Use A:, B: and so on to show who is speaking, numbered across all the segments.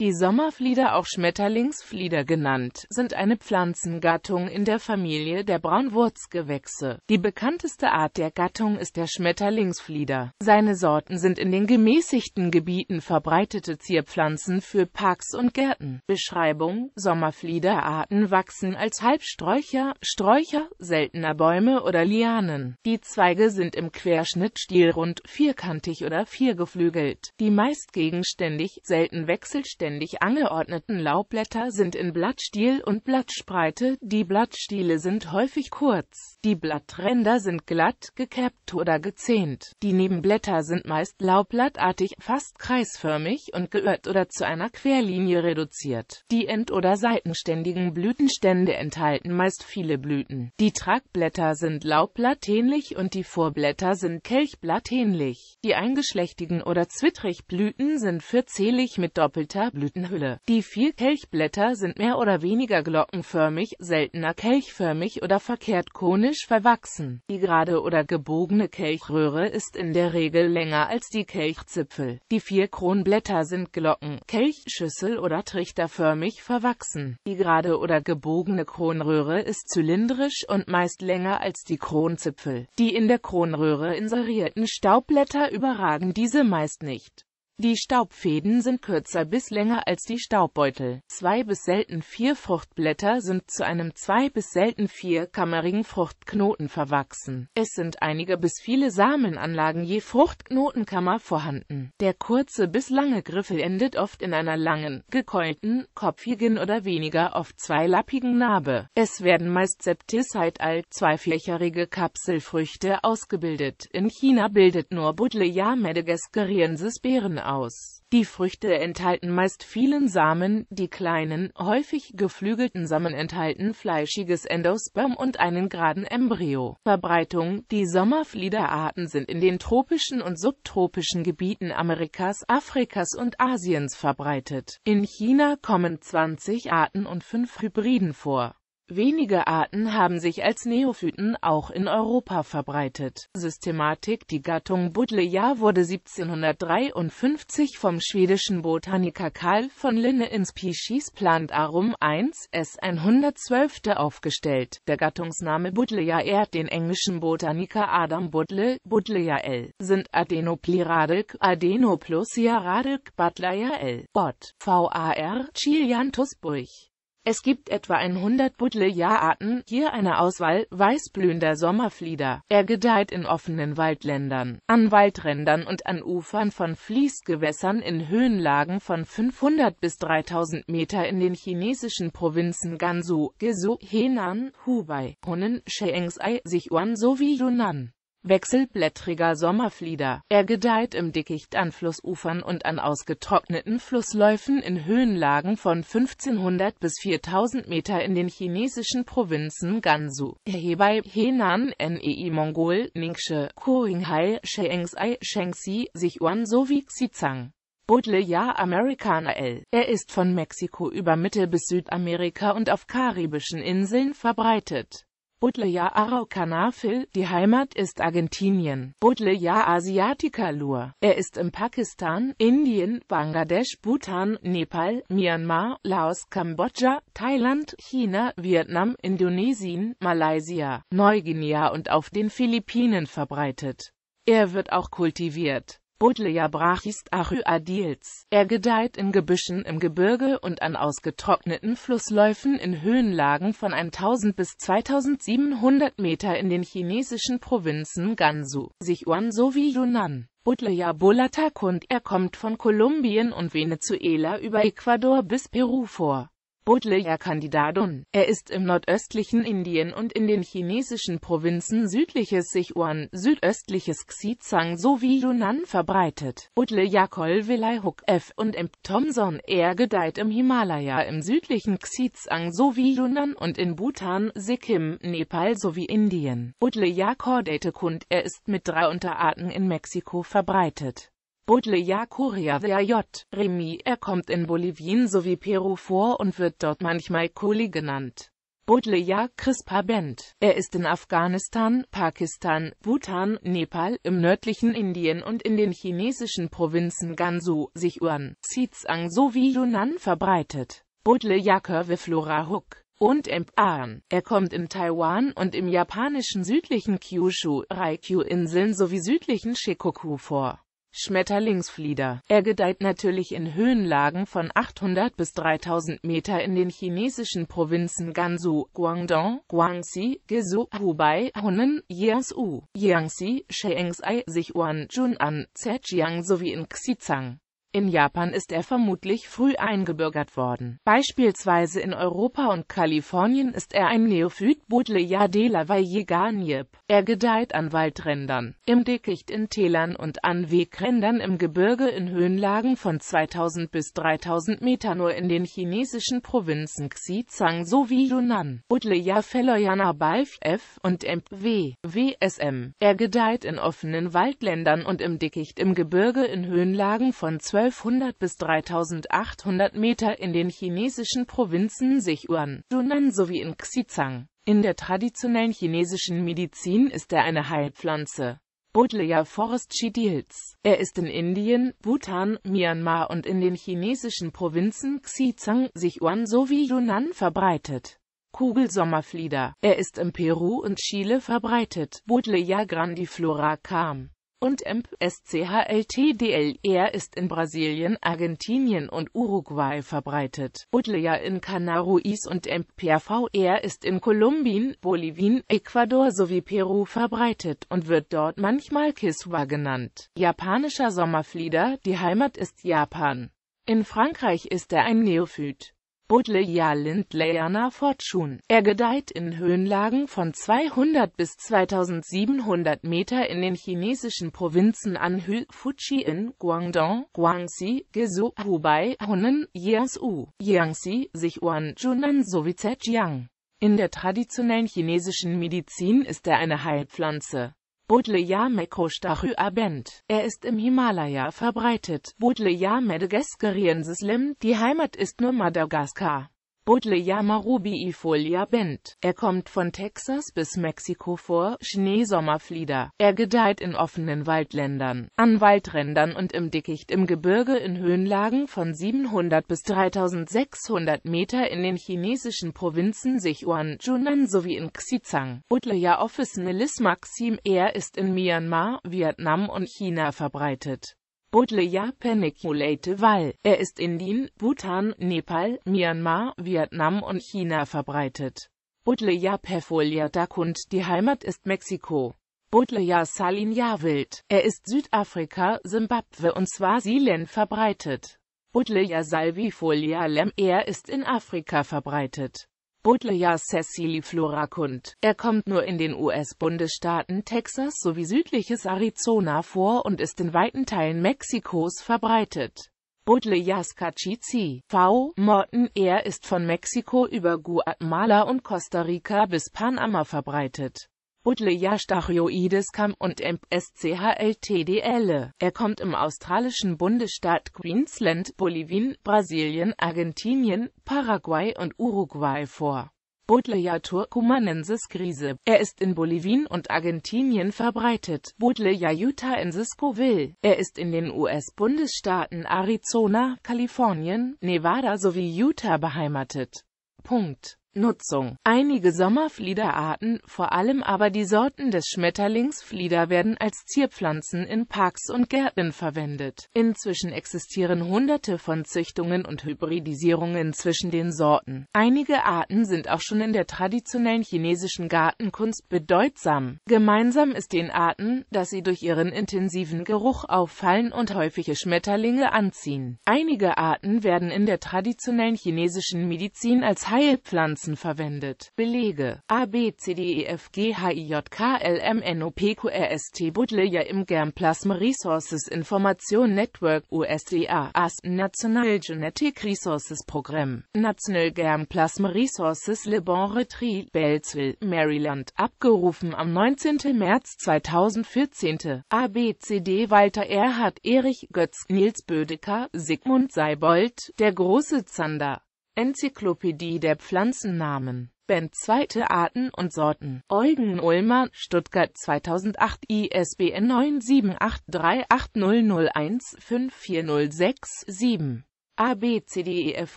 A: Die Sommerflieder, auch Schmetterlingsflieder genannt, sind eine Pflanzengattung in der Familie der Braunwurzgewächse. Die bekannteste Art der Gattung ist der Schmetterlingsflieder. Seine Sorten sind in den gemäßigten Gebieten verbreitete Zierpflanzen für Parks und Gärten. Beschreibung Sommerfliederarten wachsen als Halbsträucher, Sträucher seltener Bäume oder Lianen. Die Zweige sind im Querschnitt stielrund, vierkantig oder viergeflügelt. Die meist gegenständig, selten wechselständig aufständig angeordneten Laubblätter sind in Blattstiel und Blattspreite, die Blattstiele sind häufig kurz, die Blattränder sind glatt, gekäppt oder gezähnt, die Nebenblätter sind meist laubblattartig, fast kreisförmig und geöhrt oder zu einer Querlinie reduziert. Die end- oder seitenständigen Blütenstände enthalten meist viele Blüten. Die Tragblätter sind laubblattähnlich und die Vorblätter sind kelchblattähnlich. Die eingeschlechtigen oder zwittrig Blüten sind vierzählig mit doppelter Blütenhülle. Die vier Kelchblätter sind mehr oder weniger glockenförmig, seltener kelchförmig oder verkehrt konisch verwachsen. Die gerade oder gebogene Kelchröhre ist in der Regel länger als die Kelchzipfel. Die vier Kronblätter sind glocken, kelchschüssel- oder trichterförmig verwachsen. Die gerade oder gebogene Kronröhre ist zylindrisch und meist länger als die Kronzipfel. Die in der Kronröhre inserierten Staubblätter überragen diese meist nicht. Die Staubfäden sind kürzer bis länger als die Staubbeutel. Zwei bis selten vier Fruchtblätter sind zu einem zwei bis selten vierkammerigen Fruchtknoten verwachsen. Es sind einige bis viele Samenanlagen je Fruchtknotenkammer vorhanden. Der kurze bis lange Griffel endet oft in einer langen, gekeulten, kopfigen oder weniger oft zweilappigen Narbe. Es werden meist septicide-alt zweifächerige Kapselfrüchte ausgebildet. In China bildet nur Buddleia madagascariensis Beeren aus. Die Früchte enthalten meist vielen Samen, die kleinen, häufig geflügelten Samen enthalten fleischiges Endosperm und einen geraden Embryo. Verbreitung Die Sommerfliederarten sind in den tropischen und subtropischen Gebieten Amerikas, Afrikas und Asiens verbreitet. In China kommen 20 Arten und 5 Hybriden vor. Wenige Arten haben sich als Neophyten auch in Europa verbreitet. Systematik Die Gattung Buddleia wurde 1753 vom schwedischen Botaniker Karl von Linne in Species Plant Arum 1 S112 aufgestellt. Der Gattungsname Buddleia ehrt den englischen Botaniker Adam Buddle, Buddleia L. sind Adenoplyradic, Adenoplosiaradic, Buddleia L. Bot, VAR, Chilianthus Buich. Es gibt etwa 100 Buddleja-Arten, hier eine Auswahl weißblühender Sommerflieder. Er gedeiht in offenen Waldländern, an Waldrändern und an Ufern von Fließgewässern in Höhenlagen von 500 bis 3000 Meter in den chinesischen Provinzen Gansu, Guizhou, Henan, Hubei, Hunan, Shengsai, Sichuan sowie Yunnan. Wechselblättriger Sommerflieder. Er gedeiht im Dickicht an Flussufern und an ausgetrockneten Flussläufen in Höhenlagen von 1500 bis 4000 Meter in den chinesischen Provinzen Gansu, Hebei, Henan, Nei Mongol, Ningxie, Qinghai, Shengsai, Shaanxi, Sichuan sowie Xizang. Budle ja Amerikaner L. Er ist von Mexiko über Mittel- bis Südamerika und auf karibischen Inseln verbreitet. Budleja Araucanafil, die Heimat ist Argentinien. Budleja asiatica lur. Er ist in Pakistan, Indien, Bangladesch, Bhutan, Nepal, Myanmar, Laos, Kambodscha, Thailand, China, Vietnam, Indonesien, Malaysia, Neuguinea und auf den Philippinen verbreitet. Er wird auch kultiviert. Budleia brachis adils. Er gedeiht in Gebüschen im Gebirge und an ausgetrockneten Flussläufen in Höhenlagen von 1000 bis 2700 Meter in den chinesischen Provinzen Gansu, Sichuan sowie Yunnan. Budleia bulatakund. Er kommt von Kolumbien und Venezuela über Ecuador bis Peru vor. Baudelaire Kandidatun. Er ist im nordöstlichen Indien und in den chinesischen Provinzen südliches Sichuan, südöstliches Xizang sowie Yunnan verbreitet. Baudelaire Col Vilayhuk F. und M. Thomson. Er gedeiht im Himalaya im südlichen Xizang sowie Yunnan und in Bhutan, Sikkim, Nepal sowie Indien. Baudelaire Cordate Kund. Er ist mit drei Unterarten in Mexiko verbreitet. Baudelaire Curia VJ, Remy. Er kommt in Bolivien sowie Peru vor und wird dort manchmal Koli genannt. Baudelaire Crispa Bend, Er ist in Afghanistan, Pakistan, Bhutan, Nepal, im nördlichen Indien und in den chinesischen Provinzen Gansu, Sichuan, Xizang sowie Yunnan verbreitet. Baudelaire Curve Flora Hook und im Ahn. Er kommt in Taiwan und im japanischen südlichen Kyushu, Raikyu-Inseln sowie südlichen Shikoku vor. Schmetterlingsflieder. Er gedeiht natürlich in Höhenlagen von 800 bis 3000 Meter in den chinesischen Provinzen Gansu, Guangdong, Guangxi, Guizhou, Hubei, Hunan, Jiangsu, Jiangxi, Shengsai, Sichuan, Junan, Zhejiang sowie in Xizang in Japan ist er vermutlich früh eingebürgert worden. Beispielsweise in Europa und Kalifornien ist er ein Neophyt Budleya de la Valleganiep. Er gedeiht an Waldrändern, im Dickicht in Tälern und an Wegrändern im Gebirge in Höhenlagen von 2000 bis 3000 Meter nur in den chinesischen Provinzen Xizang sowie Yunnan, Budleya Feloyana Baif und MW, WSM. Er gedeiht in offenen Waldländern und im Dickicht im Gebirge in Höhenlagen von 12 1200 bis 3800 Meter in den chinesischen Provinzen Sichuan, Yunnan sowie in Xizang. In der traditionellen chinesischen Medizin ist er eine Heilpflanze. Bodleia Bodleya forestschidils. Er ist in Indien, Bhutan, Myanmar und in den chinesischen Provinzen Xizang, Sichuan sowie Yunnan verbreitet. Kugelsommerflieder. Er ist in Peru und Chile verbreitet. Bodleia grandiflora kam und MSCHLTDLR e ist in Brasilien, Argentinien und Uruguay verbreitet. Udlea in Canaruis und MPRVR e ist in Kolumbien, Bolivien, Ecuador sowie Peru verbreitet und wird dort manchmal Kiswa genannt. Japanischer Sommerflieder, die Heimat ist Japan. In Frankreich ist er ein Neophyt. Bodleja Lindleyana Fortschun. Er gedeiht in Höhenlagen von 200 bis 2700 Meter in den chinesischen Provinzen Anhui, in Guangdong, Guangxi, Gesu, Hubei, Hunan, Jiangsu, Jiangxi, Sichuan, Junan sowie Zhejiang. In der traditionellen chinesischen Medizin ist er eine Heilpflanze. Bodleiane krustachya Abend. Er ist im Himalaya verbreitet. Bodleiane degesgeriensis Lim, die Heimat ist nur Madagaskar. Budleyama rubiifolia bent. Er kommt von Texas bis Mexiko vor, Schneesommerflieder. Er gedeiht in offenen Waldländern, an Waldrändern und im Dickicht im Gebirge in Höhenlagen von 700 bis 3600 Meter in den chinesischen Provinzen Sichuan, Junan sowie in Xizang. Budleya officinellis maxim. Er ist in Myanmar, Vietnam und China verbreitet. Baudelaire Paniculated, weil er ist in Indien, Bhutan, Nepal, Myanmar, Vietnam und China verbreitet. Baudelaire Perfolia Dakund, die Heimat ist Mexiko. Baudelaire Salinia Wild, er ist Südafrika, Simbabwe und Swaziland verbreitet. Baudelaire salvifolia lem, er ist in Afrika verbreitet. Baudelaire Cecily Floracund. Er kommt nur in den US-Bundesstaaten Texas sowie südliches Arizona vor und ist in weiten Teilen Mexikos verbreitet. Baudelaires Cachici, V. Morton Er ist von Mexiko über Guatemala und Costa Rica bis Panama verbreitet. Buddleia stachioides kam und MSCHLTDL. Er kommt im australischen Bundesstaat Queensland, Bolivien, Brasilien, Argentinien, Paraguay und Uruguay vor. Buddleia turcumanensis grise. Er ist in Bolivien und Argentinien verbreitet. Buddleia utaensis govil. Er ist in den US-Bundesstaaten Arizona, Kalifornien, Nevada sowie Utah beheimatet. Punkt. Nutzung. Einige Sommerfliederarten, vor allem aber die Sorten des Schmetterlingsflieder werden als Zierpflanzen in Parks und Gärten verwendet. Inzwischen existieren hunderte von Züchtungen und Hybridisierungen zwischen den Sorten. Einige Arten sind auch schon in der traditionellen chinesischen Gartenkunst bedeutsam. Gemeinsam ist den Arten, dass sie durch ihren intensiven Geruch auffallen und häufige Schmetterlinge anziehen. Einige Arten werden in der traditionellen chinesischen Medizin als Heilpflanzen Münzen verwendet. Belege A, B, C, D, E, F, G, H, I, J, K, L, M, N, O, P, Q, R, S, T, Budleja im GERM Resources Information Network USDA AS National Genetic Resources Programm National GERM Resources Le Bon Retreat Beltsville, Maryland abgerufen am 19. März 2014 A, B, C, D, Walter Erhard Erich Götz Nils Bödecker Sigmund Seibold Der große Zander Enzyklopädie der Pflanzennamen. Band Zweite Arten und Sorten. Eugen Ulmer, Stuttgart 2008 ISBN 9783800154067. A B C e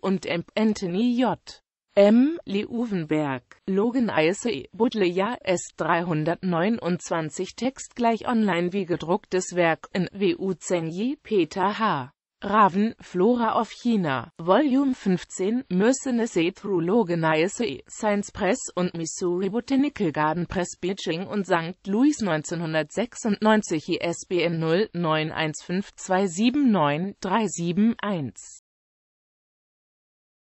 A: und M. Anthony J. M. Leuvenberg, Logan ISE, Budleja S329 Text gleich online wie gedrucktes Werk in WU Zenji Peter H. Raven, Flora of China, Volume 15, Mercenese through Science Press und Missouri Botanical Garden Press Beijing und St. Louis 1996 ISBN 0915279371